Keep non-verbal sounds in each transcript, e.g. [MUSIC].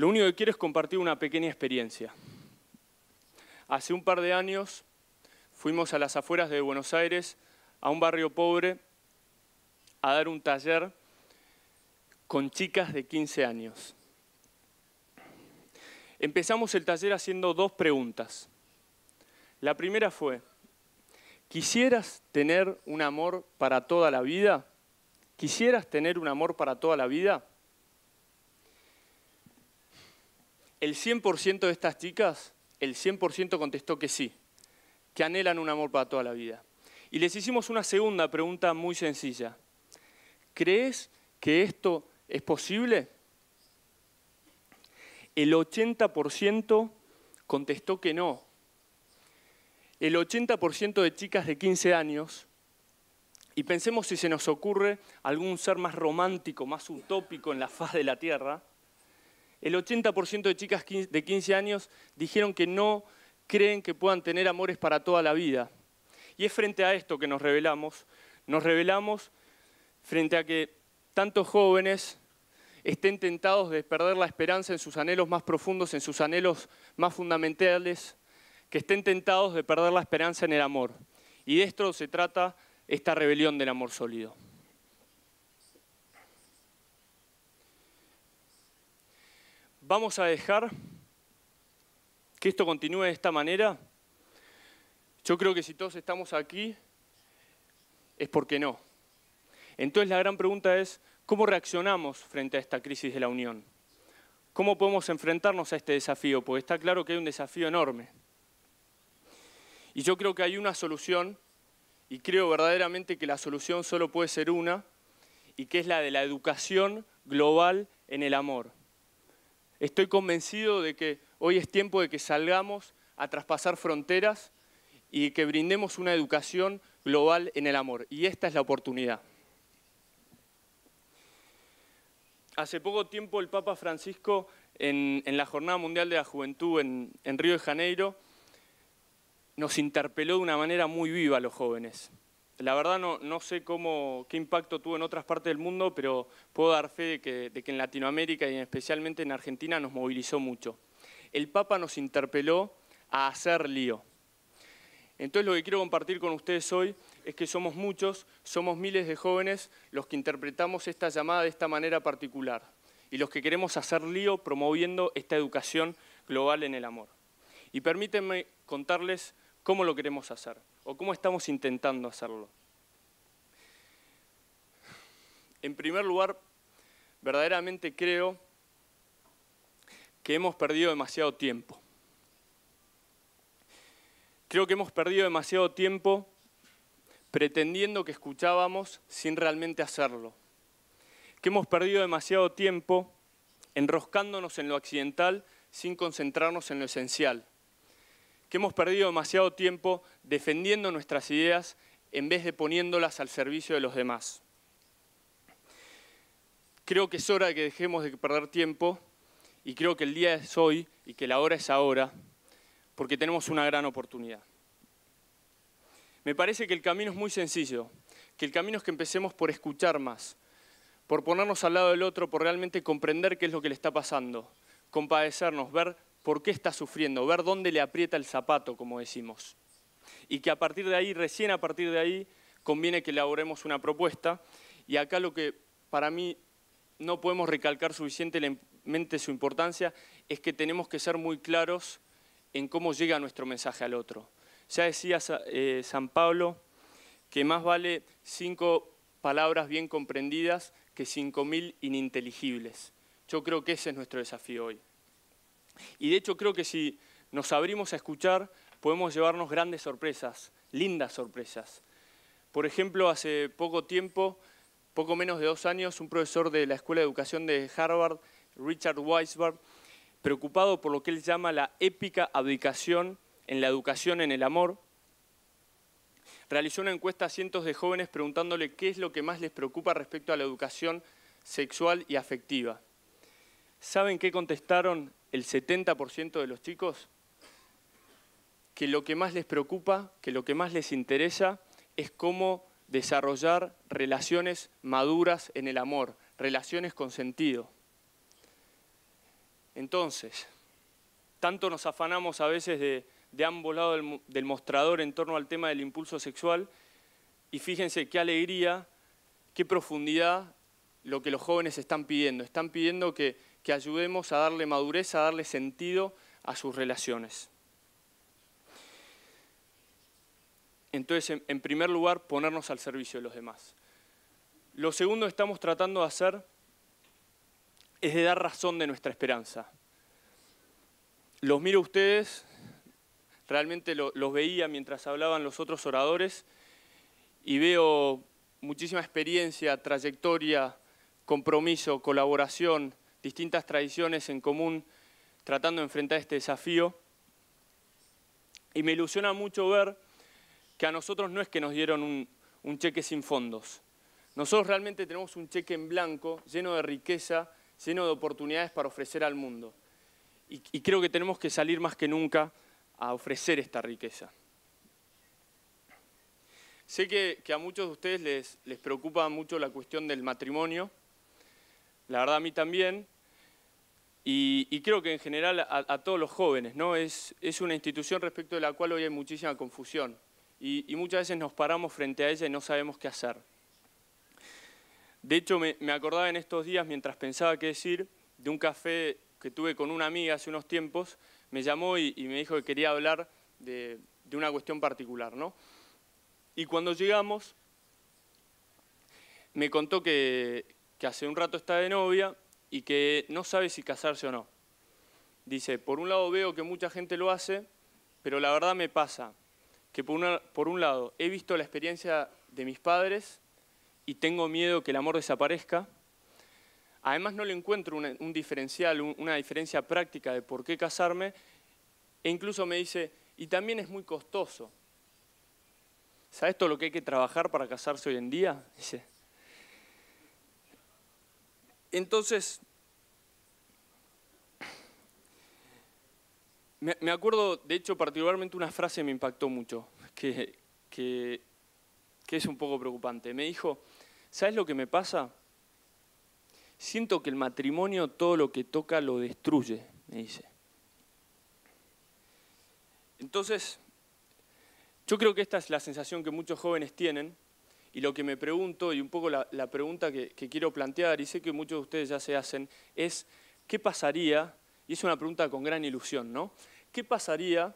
Lo único que quiero es compartir una pequeña experiencia. Hace un par de años fuimos a las afueras de Buenos Aires, a un barrio pobre, a dar un taller con chicas de 15 años. Empezamos el taller haciendo dos preguntas. La primera fue, ¿quisieras tener un amor para toda la vida? ¿Quisieras tener un amor para toda la vida? El 100% de estas chicas, el 100% contestó que sí, que anhelan un amor para toda la vida. Y les hicimos una segunda pregunta muy sencilla. ¿Crees que esto es posible? El 80% contestó que no. El 80% de chicas de 15 años, y pensemos si se nos ocurre algún ser más romántico, más utópico en la faz de la Tierra, el 80% de chicas de 15 años dijeron que no creen que puedan tener amores para toda la vida. Y es frente a esto que nos revelamos. Nos revelamos frente a que tantos jóvenes estén tentados de perder la esperanza en sus anhelos más profundos, en sus anhelos más fundamentales, que estén tentados de perder la esperanza en el amor. Y de esto se trata esta rebelión del amor sólido. vamos a dejar que esto continúe de esta manera? Yo creo que si todos estamos aquí es porque no. Entonces la gran pregunta es, ¿cómo reaccionamos frente a esta crisis de la Unión? ¿Cómo podemos enfrentarnos a este desafío? Porque está claro que hay un desafío enorme. Y yo creo que hay una solución, y creo verdaderamente que la solución solo puede ser una, y que es la de la educación global en el amor. Estoy convencido de que hoy es tiempo de que salgamos a traspasar fronteras y que brindemos una educación global en el amor. Y esta es la oportunidad. Hace poco tiempo el Papa Francisco, en, la Jornada Mundial de la Juventud en, en Río de Janeiro, nos interpeló de una manera muy viva a los jóvenes. La verdad no, sé qué impacto tuvo en otras partes del mundo, pero puedo dar fe de que, de que en Latinoamérica y especialmente en Argentina nos movilizó mucho. El Papa nos interpeló a hacer lío. Entonces lo que quiero compartir con ustedes hoy es que somos muchos, somos miles de jóvenes los que interpretamos esta llamada de esta manera particular y los que queremos hacer lío promoviendo esta educación global en el amor. Y permítanme contarles cómo lo queremos hacer. ¿O cómo estamos intentando hacerlo? En primer lugar, verdaderamente creo que hemos perdido demasiado tiempo. Creo que hemos perdido demasiado tiempo pretendiendo que escuchábamos sin realmente hacerlo. Que hemos perdido demasiado tiempo enroscándonos en lo accidental sin concentrarnos en lo esencial que hemos perdido demasiado tiempo defendiendo nuestras ideas en vez de poniéndolas al servicio de los demás. Creo que es hora de que dejemos de perder tiempo y creo que el día es hoy y que la hora es ahora, porque tenemos una gran oportunidad. Me parece que el camino es muy sencillo, que el camino es que empecemos por escuchar más, por ponernos al lado del otro, por realmente comprender qué es lo que le está pasando, compadecernos, ver por qué está sufriendo, ver dónde le aprieta el zapato, como decimos. Y que a partir de ahí, recién a partir de ahí, conviene que elaboremos una propuesta. Y acá lo que para mí no podemos recalcar suficientemente su importancia es que tenemos que ser muy claros en cómo llega nuestro mensaje al otro. Ya decía eh, San Pablo que más vale cinco palabras bien comprendidas que cinco mil ininteligibles. Yo creo que ese es nuestro desafío hoy. Y de hecho creo que si nos abrimos a escuchar, podemos llevarnos grandes sorpresas, lindas sorpresas. Por ejemplo, hace poco tiempo, poco menos de dos años, un profesor de la Escuela de Educación de Harvard, Richard Weisberg, preocupado por lo que él llama la épica abdicación en la educación en el amor, realizó una encuesta a cientos de jóvenes preguntándole qué es lo que más les preocupa respecto a la educación sexual y afectiva. ¿Saben qué contestaron el 70% de los chicos? Que lo que más les preocupa, que lo que más les interesa es cómo desarrollar relaciones maduras en el amor, relaciones con sentido. Entonces, tanto nos afanamos a veces de, ambos lados del mostrador en torno al tema del impulso sexual y fíjense qué alegría, qué profundidad lo que los jóvenes están pidiendo. Están pidiendo que que ayudemos a darle madurez, a darle sentido a sus relaciones. Entonces, en primer lugar, ponernos al servicio de los demás. Lo segundo que estamos tratando de hacer es de dar razón de nuestra esperanza. Los miro a ustedes, realmente los veía mientras hablaban los otros oradores y veo muchísima experiencia, trayectoria, compromiso, colaboración, distintas tradiciones en común tratando de enfrentar este desafío. Y me ilusiona mucho ver que a nosotros no es que nos dieron un, cheque sin fondos. Nosotros realmente tenemos un cheque en blanco, lleno de riqueza, lleno de oportunidades para ofrecer al mundo. Y, creo que tenemos que salir más que nunca a ofrecer esta riqueza. Sé que, a muchos de ustedes les preocupa mucho la cuestión del matrimonio la verdad a mí también, y, creo que en general a, todos los jóvenes, ¿no? Es, es una institución respecto de la cual hoy hay muchísima confusión y, muchas veces nos paramos frente a ella y no sabemos qué hacer. De hecho, me, acordaba en estos días, mientras pensaba qué decir, de un café que tuve con una amiga hace unos tiempos, me llamó y, me dijo que quería hablar de, de, una cuestión particular, ¿no? Y cuando llegamos, me contó que, que hace un rato está de novia y que no sabe si casarse o no. Dice, por un lado veo que mucha gente lo hace, pero la verdad me pasa que por, por un lado he visto la experiencia de mis padres y tengo miedo que el amor desaparezca. Además no le encuentro un diferencial, una diferencia práctica de por qué casarme. E incluso me dice, y también es muy costoso. ¿Sabes todo lo que hay que trabajar para casarse hoy en día? Dice, entonces, me, acuerdo, de hecho, particularmente una frase me impactó mucho, que, que es un poco preocupante. Me dijo, ¿sabes lo que me pasa? Siento que el matrimonio todo lo que toca lo destruye, me dice. Entonces, yo creo que esta es la sensación que muchos jóvenes tienen, y lo que me pregunto, y un poco la, pregunta que, que, quiero plantear, y sé que muchos de ustedes ya se hacen, es ¿qué pasaría? Y es una pregunta con gran ilusión, ¿no? ¿Qué pasaría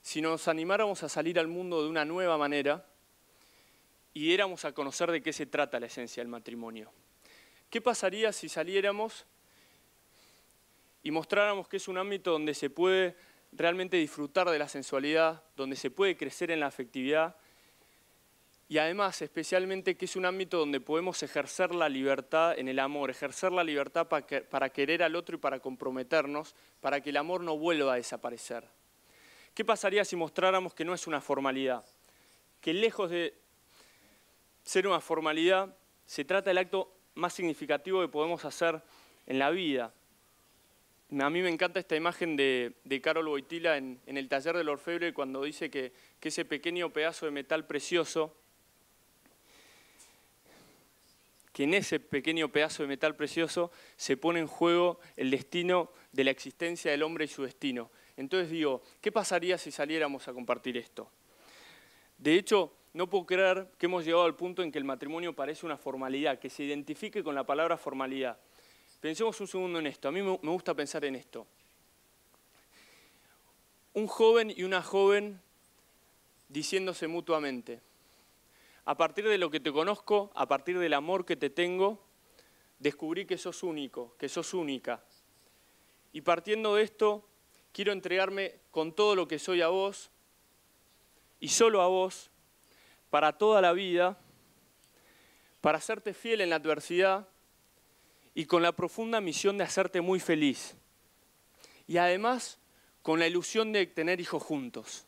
si nos animáramos a salir al mundo de una nueva manera y diéramos a conocer de qué se trata la esencia del matrimonio? ¿Qué pasaría si saliéramos y mostráramos que es un ámbito donde se puede realmente disfrutar de la sensualidad, donde se puede crecer en la afectividad y además especialmente que es un ámbito donde podemos ejercer la libertad en el amor, ejercer la libertad para, querer al otro y para comprometernos, para que el amor no vuelva a desaparecer. ¿Qué pasaría si mostráramos que no es una formalidad? Que lejos de ser una formalidad, se trata del acto más significativo que podemos hacer en la vida. A mí me encanta esta imagen de, Carol Boitila en, el taller del orfebre cuando dice que ese pequeño pedazo de metal precioso que en ese pequeño pedazo de metal precioso se pone en juego el destino de la existencia del hombre y su destino. Entonces digo, ¿qué pasaría si saliéramos a compartir esto? De hecho, no puedo creer que hemos llegado al punto en que el matrimonio parece una formalidad, que se identifique con la palabra formalidad. Pensemos un segundo en esto, a mí me gusta pensar en esto. Un joven y una joven diciéndose mutuamente, a partir de lo que te conozco, a partir del amor que te tengo, descubrí que sos único, que sos única. Y partiendo de esto, quiero entregarme con todo lo que soy a vos y solo a vos, para toda la vida, para hacerte fiel en la adversidad y con la profunda misión de hacerte muy feliz. Y además con la ilusión de tener hijos juntos.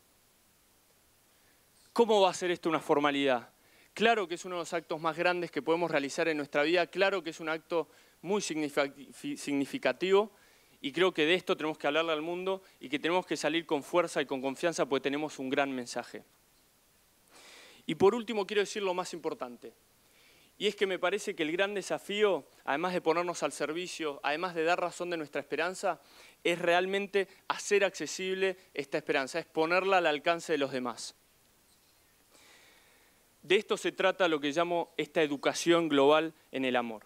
¿Cómo va a ser esto una formalidad? Claro que es uno de los actos más grandes que podemos realizar en nuestra vida, claro que es un acto muy significativo y creo que de esto tenemos que hablarle al mundo y que tenemos que salir con fuerza y con confianza porque tenemos un gran mensaje. Y por último quiero decir lo más importante. Y es que me parece que el gran desafío, además de ponernos al servicio, además de dar razón de nuestra esperanza, es realmente hacer accesible esta esperanza, es ponerla al alcance de los demás. De esto se trata lo que llamo esta educación global en el amor.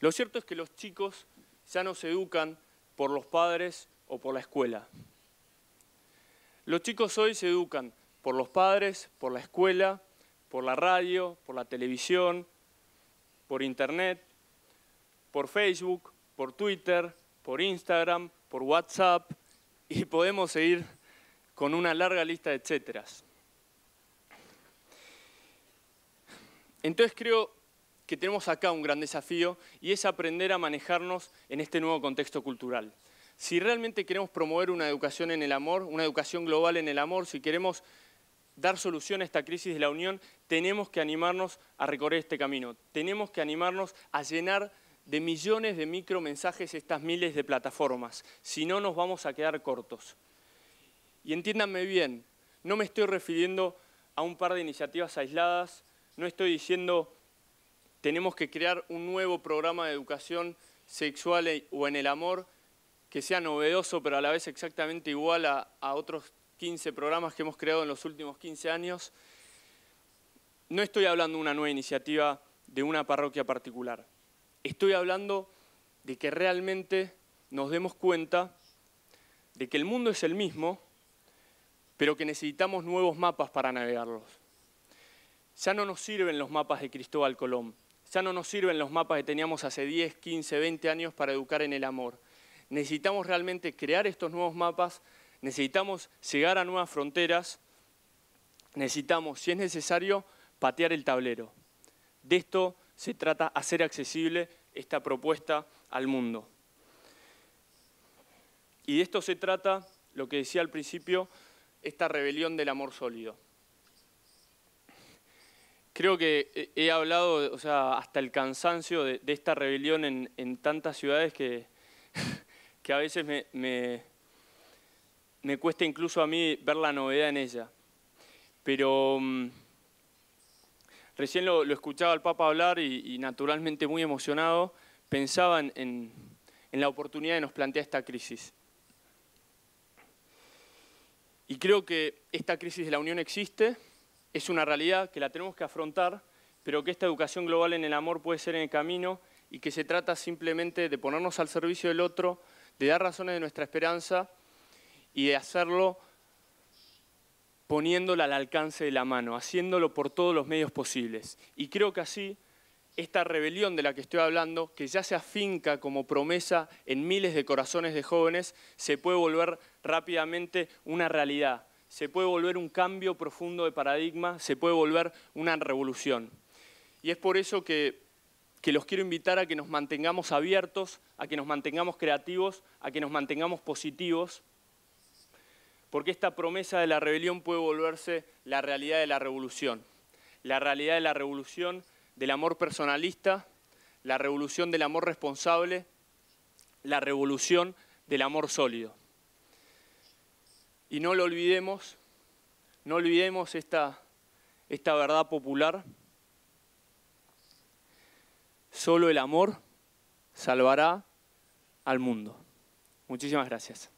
Lo cierto es que los chicos ya no se educan por los padres o por la escuela. Los chicos hoy se educan por los padres, por la escuela, por la radio, por la televisión, por internet, por Facebook, por Twitter, por Instagram, por WhatsApp y podemos seguir con una larga lista de etcéteras. Entonces creo que tenemos acá un gran desafío y es aprender a manejarnos en este nuevo contexto cultural. Si realmente queremos promover una educación en el amor, una educación global en el amor, si queremos dar solución a esta crisis de la Unión, tenemos que animarnos a recorrer este camino, tenemos que animarnos a llenar de millones de micromensajes estas miles de plataformas, si no nos vamos a quedar cortos. Y entiéndanme bien, no me estoy refiriendo a un par de iniciativas aisladas no estoy diciendo tenemos que crear un nuevo programa de educación sexual e, o en el amor que sea novedoso, pero a la vez exactamente igual a, a otros 15 programas que hemos creado en los últimos 15 años. No estoy hablando de una nueva iniciativa de una parroquia particular. Estoy hablando de que realmente nos demos cuenta de que el mundo es el mismo, pero que necesitamos nuevos mapas para navegarlos. Ya no nos sirven los mapas de Cristóbal Colón, ya no nos sirven los mapas que teníamos hace 10, 15, 20 años para educar en el amor. Necesitamos realmente crear estos nuevos mapas, necesitamos llegar a nuevas fronteras, necesitamos, si es necesario, patear el tablero. De esto se trata hacer accesible esta propuesta al mundo. Y de esto se trata, lo que decía al principio, esta rebelión del amor sólido. Creo que he hablado, sea, hasta el cansancio de, esta rebelión en, tantas ciudades que, [LAUGHS] a veces me, cuesta incluso a mí ver la novedad en ella. Pero mm, recién lo, escuchaba al Papa hablar y, naturalmente muy emocionado, pensaba en, en la oportunidad que nos plantea esta crisis. Y creo que esta crisis de la Unión existe, es una realidad que la tenemos que afrontar, pero que esta educación global en el amor puede ser en el camino y que se trata simplemente de ponernos al servicio del otro, de dar razones de nuestra esperanza y de hacerlo poniéndola al alcance de la mano, haciéndolo por todos los medios posibles. Y creo que así esta rebelión de la que estoy hablando, que ya se afinca como promesa en miles de corazones de jóvenes, se puede volver rápidamente una realidad se puede volver un cambio profundo de paradigma, se puede volver una revolución. Y es por eso que, los quiero invitar a que nos mantengamos abiertos, a que nos mantengamos creativos, a que nos mantengamos positivos, porque esta promesa de la rebelión puede volverse la realidad de la revolución. La realidad de la revolución del amor personalista, la revolución del amor responsable, la revolución del amor sólido. Y no lo olvidemos, no olvidemos esta, esta verdad popular. Solo el amor salvará al mundo. Muchísimas gracias.